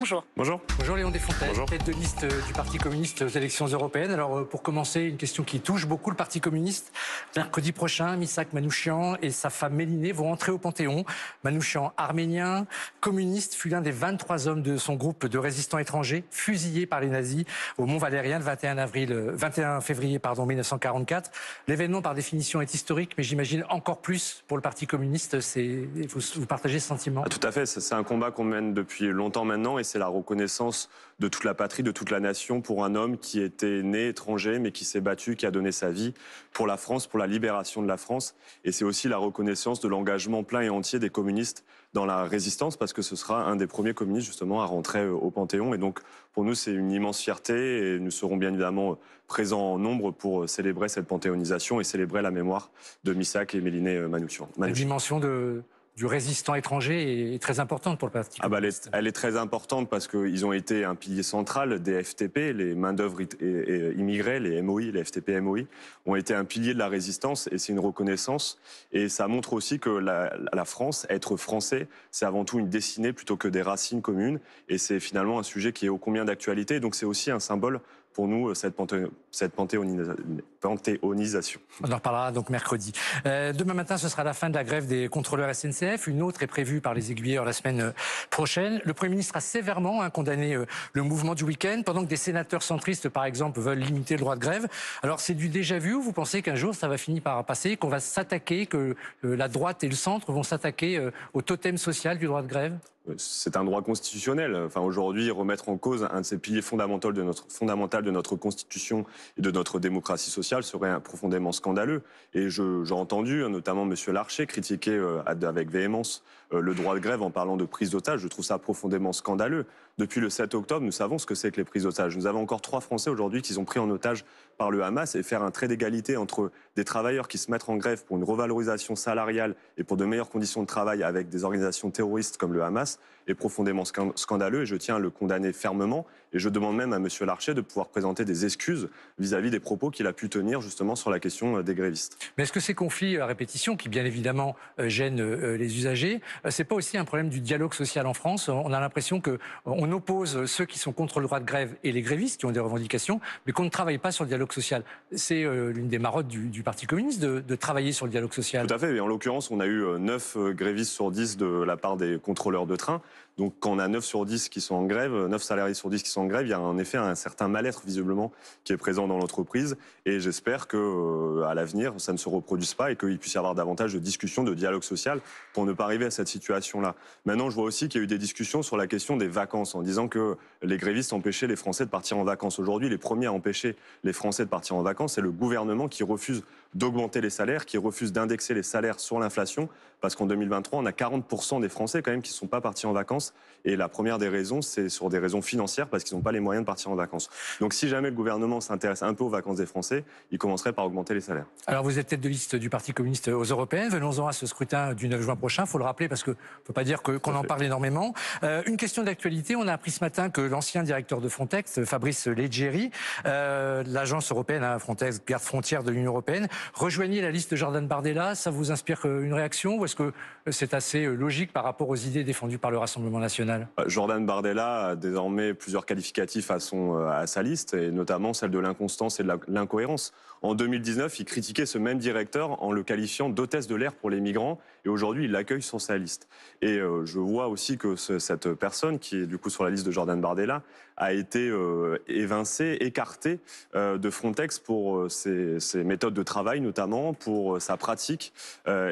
Bonjour. Bonjour. Bonjour Léon Desfontaines, Bonjour. tête de liste du Parti communiste aux élections européennes. Alors euh, pour commencer, une question qui touche beaucoup le Parti communiste. Mercredi prochain, Misak Manouchian et sa femme Mélinée vont entrer au Panthéon. Manouchian, arménien, communiste, fut l'un des 23 hommes de son groupe de résistants étrangers fusillés par les nazis au Mont Valérien le 21, avril, 21 euh, février pardon, 1944. L'événement par définition est historique, mais j'imagine encore plus pour le Parti communiste. Vous, vous partagez ce sentiment ah, Tout à fait, c'est un combat qu'on mène depuis longtemps maintenant. Et c'est la reconnaissance de toute la patrie, de toute la nation pour un homme qui était né étranger, mais qui s'est battu, qui a donné sa vie pour la France, pour la libération de la France. Et c'est aussi la reconnaissance de l'engagement plein et entier des communistes dans la résistance, parce que ce sera un des premiers communistes justement à rentrer euh, au Panthéon. Et donc, pour nous, c'est une immense fierté et nous serons bien évidemment euh, présents en nombre pour euh, célébrer cette panthéonisation et célébrer la mémoire de Missak et Méliné Manouchian. Une dimension de du résistant étranger est, très importante pour le Parti ah bah elle, est, très importante parce qu'ils ont été un pilier central des FTP, les main-d'œuvre euh, immigrées, les MOI, les FTP MOI, ont été un pilier de la résistance et c'est une reconnaissance. Et ça montre aussi que la, France, être français, c'est avant tout une destinée plutôt que des racines communes. Et c'est finalement un sujet qui est ô combien d'actualité. Donc c'est aussi un symbole pour nous, euh, cette, panthéonisation panthéonisation. On en reparlera donc mercredi. Euh, demain matin, ce sera la fin de la grève des contrôleurs SNCF. Une autre est prévue par les aiguilleurs la semaine euh, prochaine. Le Premier ministre a sévèrement hein, condamné euh, le mouvement du week-end, pendant que des sénateurs centristes, par exemple, veulent limiter le droit de grève. Alors c'est du déjà vu ou vous pensez qu'un jour ça va finir par passer, qu'on va s'attaquer, que la droite et le centre vont s'attaquer au totem social du droit de grève c'est un droit constitutionnel. Enfin, aujourd'hui, remettre en cause un de ces piliers fondamentaux de notre, fondamental de notre Constitution et de notre démocratie sociale, serait profondément scandaleux. Et j'ai entendu hein, notamment M. Larcher critiquer euh, avec véhémence euh, le droit de grève en parlant de prise d'otages. Je trouve ça profondément scandaleux. Depuis le 7 octobre, nous savons ce que c'est que les prises d'otages. Nous avons encore trois Français aujourd'hui qui sont pris en otage par le Hamas et faire un trait d'égalité entre des travailleurs qui se mettent en grève pour une revalorisation salariale et pour de meilleures conditions de travail avec des organisations terroristes comme le Hamas est profondément scandaleux et je tiens à le condamner fermement. Et je demande même à M. Larcher de pouvoir présenter des excuses vis-à-vis -vis des propos qu'il a pu tenir justement sur la question euh, des grévistes. Mais est-ce que ces conflits à répétition, qui bien évidemment euh, gênent les usagers, euh, c'est pas aussi un problème du dialogue social en France On a l'impression que euh, on oppose ceux qui sont contre le droit de grève et les grévistes qui ont des revendications, mais qu'on ne travaille pas sur le dialogue social. C'est euh, l'une des marottes du, Parti communiste de, travailler sur le dialogue social. Tout à fait. Et en l'occurrence, on a eu 9 grévistes sur 10 de la part des contrôleurs de train. Donc quand on a 9 sur 10 qui sont en grève, 9 salariés sur 10 qui sont en grève, il y a en effet un certain mal-être visiblement qui est présent dans l'entreprise. Et j'espère que à l'avenir, ça ne se reproduise pas et qu'il puisse y avoir davantage de discussions, de dialogue social pour ne pas arriver à cette situation-là. Maintenant, je vois aussi qu'il y a eu des discussions sur la question des vacances, en disant que les grévistes empêchaient les Français de partir en vacances. Aujourd'hui, les premiers à empêcher les Français de partir en vacances, c'est le gouvernement qui refuse d'augmenter les salaires, qui refuse d'indexer les salaires sur l'inflation, parce qu'en 2023, on a 40% des Français quand même qui ne sont pas partis en vacances. Et la première des raisons, c'est sur des raisons financières, parce qu'ils n'ont pas les moyens de partir en vacances. Donc si jamais le gouvernement s'intéresse un peu aux vacances des Français, il commencerait par augmenter les salaires. Alors vous êtes tête de liste du Parti communiste aux européennes. Venons-en à ce scrutin du 9 juin prochain. Il faut le rappeler, parce qu'on ne peut pas dire qu'on en parle énormément. Euh, une question d'actualité. On a appris ce matin que l'ancien directeur de Frontex, Fabrice Leggeri, euh, l'agence européenne hein, Frontex, garde frontière de l'Union européenne, Rejoignez la liste de Jordan Bardella, ça vous inspire euh, une réaction ou est-ce que euh, c'est assez euh, logique par rapport aux idées défendues par le Rassemblement national Jordan Bardella a désormais plusieurs qualificatifs à, sa liste, et notamment celle de l'inconstance et de l'incohérence. En 2019, il critiquait ce même directeur en le qualifiant d'hôtesse de l'air pour les migrants. Et aujourd'hui, il l'accueille sur sa liste. Et euh, je vois aussi que cette personne, qui est du coup sur la liste de Jordan Bardella, a été euh, évincée, écartée euh, de Frontex pour ses, méthodes de travail, notamment pour sa pratique.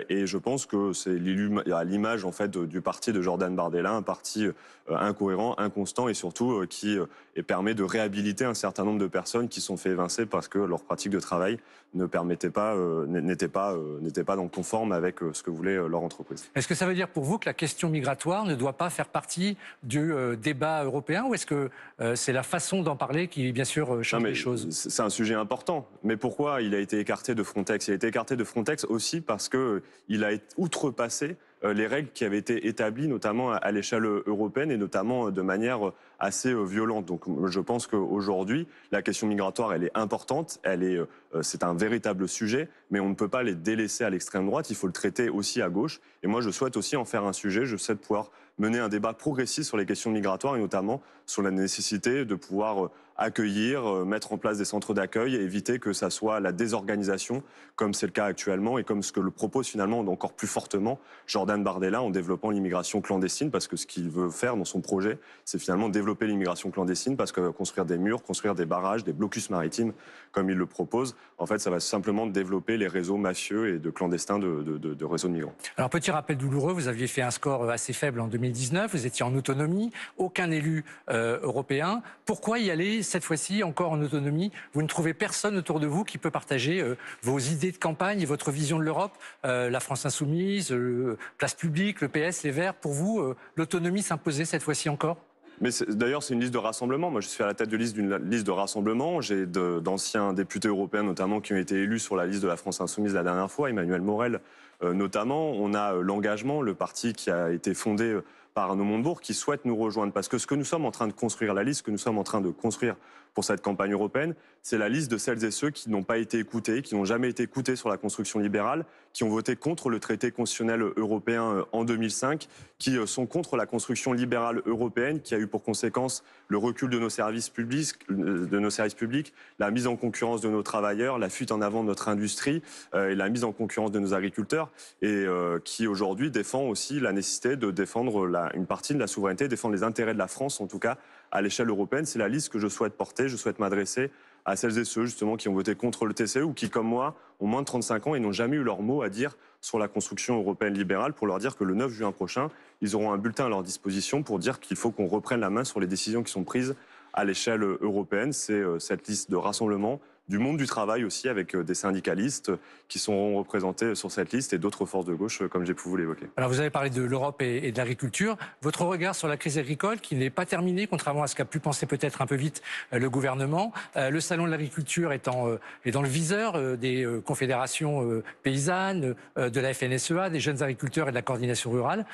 et je pense que c'est l'image en fait du parti de Jordan Bardella, un parti incohérent, inconstant et surtout qui et permet de réhabiliter un certain nombre de personnes qui sont fait évincer parce que leur pratique de travail ne permettait pas, euh, n'était pas, euh, pas conforme avec euh, ce que voulait leur entreprise. Est-ce que ça veut dire pour vous que la question migratoire ne doit pas faire partie du débat européen ou est-ce que c'est la façon d'en parler qui, bien sûr, change les choses C'est un sujet important. Mais pourquoi il a été écarté de Frontex Il a été écarté de Frontex aussi parce que il a outrepassé euh, les règles qui avaient été établies, notamment à l'échelle européenne et notamment euh, de manière euh, assez violente. Donc, je pense qu'aujourd'hui, la question migratoire, elle est importante, c'est un véritable sujet, mais on ne peut pas les délaisser à l'extrême droite. Il faut le traiter aussi à gauche. Et moi, je souhaite aussi en faire un sujet. Je souhaite pouvoir mener un débat progressif sur les questions migratoires et notamment sur la nécessité de pouvoir accueillir, euh, mettre en place des centres d'accueil et éviter que ça soit la désorganisation, comme c'est le cas actuellement et comme ce que le propose finalement encore plus fortement Jordan Bardella en développant l'immigration clandestine, parce que ce qu'il veut faire dans son projet, c'est finalement développer l'immigration clandestine, parce que construire des murs, construire des barrages, des blocus maritimes, comme il le propose, en fait, ça va simplement développer les réseaux mafieux et de clandestins de, de, réseaux de migrants. Alors, petit rappel douloureux, vous aviez fait un score assez faible en 2019, vous étiez en autonomie, aucun élu euh, européen. Pourquoi y aller cette fois-ci, encore en autonomie, vous ne trouvez personne autour de vous qui peut partager euh, vos idées de campagne et votre vision de l'Europe, euh, la France insoumise, euh, Place publique, le PS, les Verts. Pour vous, l'autonomie s'imposait cette fois-ci encore mais d'ailleurs, c'est une liste de rassemblement. Moi, je suis à la tête de liste d'une liste de rassemblement. J'ai d'anciens députés européens, notamment, qui ont été élus sur la liste de la France insoumise la dernière fois. Emmanuel Morel, notamment. On a l'engagement, le parti qui a été fondé par Arnaud Montebourg qui souhaitent nous rejoindre. Parce que ce que nous sommes en train de construire, la liste que nous sommes en train de construire pour cette campagne européenne, c'est la liste de celles et ceux qui n'ont pas été écoutés, qui n'ont jamais été écoutés sur la construction libérale, qui ont voté contre le traité constitutionnel européen euh, en 2005, qui euh, sont contre la construction libérale européenne, qui a eu pour conséquence le recul de nos services publics, euh, de nos services publics la mise en concurrence de nos travailleurs, la fuite en avant de notre industrie et la mise en concurrence de nos agriculteurs, et qui aujourd'hui défend aussi la nécessité de défendre une partie de la souveraineté, défendre les intérêts de la France en tout cas à l'échelle européenne. C'est la liste que je souhaite porter. Je souhaite m'adresser à celles et ceux justement qui ont voté contre le TCE ou qui, comme moi, ont moins de 35 ans et n'ont jamais eu leur mot à dire sur la construction européenne libérale pour leur dire que le 9 juin prochain, ils auront un bulletin à leur disposition pour dire qu'il faut qu'on reprenne la main sur les décisions qui sont prises à l'échelle européenne. C'est euh, cette liste de rassemblement du monde du travail aussi, avec euh, des syndicalistes qui seront représentés sur cette liste et d'autres forces de gauche, euh, comme j'ai pu vous l'évoquer. Alors vous avez parlé de l'Europe et, de l'agriculture. Votre regard sur la crise agricole, qui n'est pas terminée, contrairement à ce qu'a pu penser peut-être un peu vite euh, le gouvernement. Le salon de l'agriculture est, est, dans le viseur des confédérations paysannes, de la FNSEA, des jeunes agriculteurs et de la coordination rurale.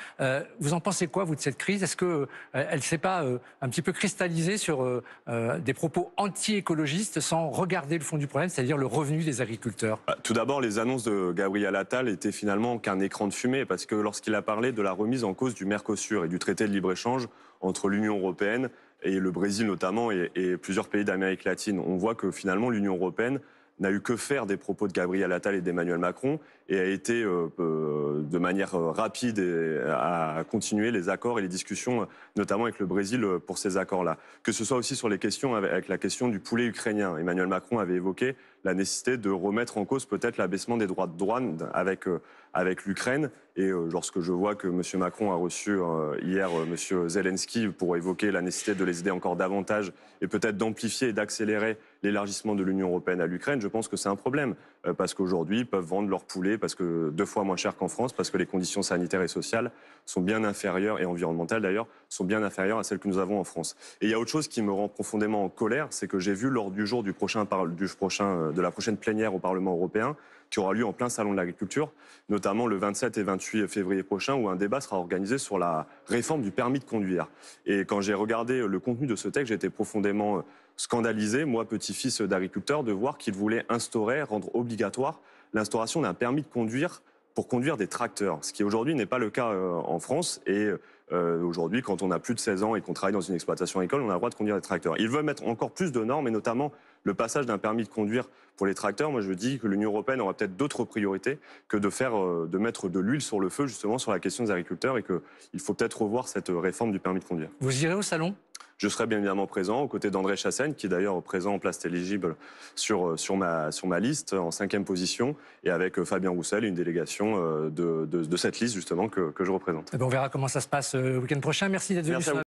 Vous en pensez quoi, vous, de cette crise Est-ce qu'elle ne s'est pas un petit peu cristallisée sur des propos anti-écologistes sans regarder du problème, c'est-à-dire le revenu des agriculteurs bah, Tout d'abord, les annonces de Gabriel Attal étaient finalement qu'un écran de fumée, parce que lorsqu'il a parlé de la remise en cause du Mercosur et du traité de libre-échange entre l'Union européenne et le Brésil notamment et plusieurs pays d'Amérique latine, on voit que finalement l'Union européenne n'a eu que faire des propos de Gabriel Attal et d'Emmanuel Macron et a été euh, euh, de manière euh, rapide à continuer les accords et les discussions, notamment avec le Brésil pour ces accords-là. Que ce soit aussi sur les questions avec la question du poulet ukrainien. Emmanuel Macron avait évoqué la nécessité de remettre en cause peut-être l'abaissement des droits de douane avec, euh, avec l'Ukraine. Et euh, lorsque je vois que M. Macron a reçu euh, hier M. Zelensky pour évoquer la nécessité de les aider encore davantage et peut-être d'amplifier et d'accélérer l'élargissement de l'Union européenne à l'Ukraine, je pense que c'est un problème. Parce qu'aujourd'hui, ils peuvent vendre leur poulet parce que deux fois moins cher qu'en France, parce que les conditions sanitaires et sociales sont bien inférieures, et environnementales d'ailleurs, sont bien inférieures à celles que nous avons en France. Et il y a autre chose qui me rend profondément en colère, c'est que j'ai vu lors du jour du prochain, du prochain de la prochaine plénière au Parlement européen qui aura lieu en plein salon de l'agriculture, notamment le 27 et 28 février prochain, où un débat sera organisé sur la réforme du permis de conduire. Et quand j'ai regardé le contenu de ce texte, j'étais profondément euh, scandalisé, moi, petit-fils d'agriculteur, de voir qu'il voulait instaurer, rendre obligatoire l'instauration d'un permis de conduire pour conduire des tracteurs, ce qui aujourd'hui n'est pas le cas euh, en France. Et euh, aujourd'hui, quand on a plus de 16 ans et qu'on travaille dans une exploitation agricole, on a le droit de conduire des tracteurs. Il veut mettre encore plus de normes, et notamment le passage d'un permis de conduire pour les tracteurs, moi je dis que l'Union européenne aura peut-être d'autres priorités que de faire, euh, de mettre de l'huile sur le feu justement sur la question des agriculteurs et qu'il faut peut-être revoir cette euh, réforme du permis de conduire. Vous irez au salon je serai bien évidemment présent aux côtés d'André Chassaigne, qui est d'ailleurs présent en place éligible sur, euh, sur, ma, sur ma liste, en cinquième position, et avec Fabien Roussel, une délégation de, de, cette liste justement que, que je représente. Et eh ben, on verra comment ça se passe le week-end prochain. Merci d'être venu.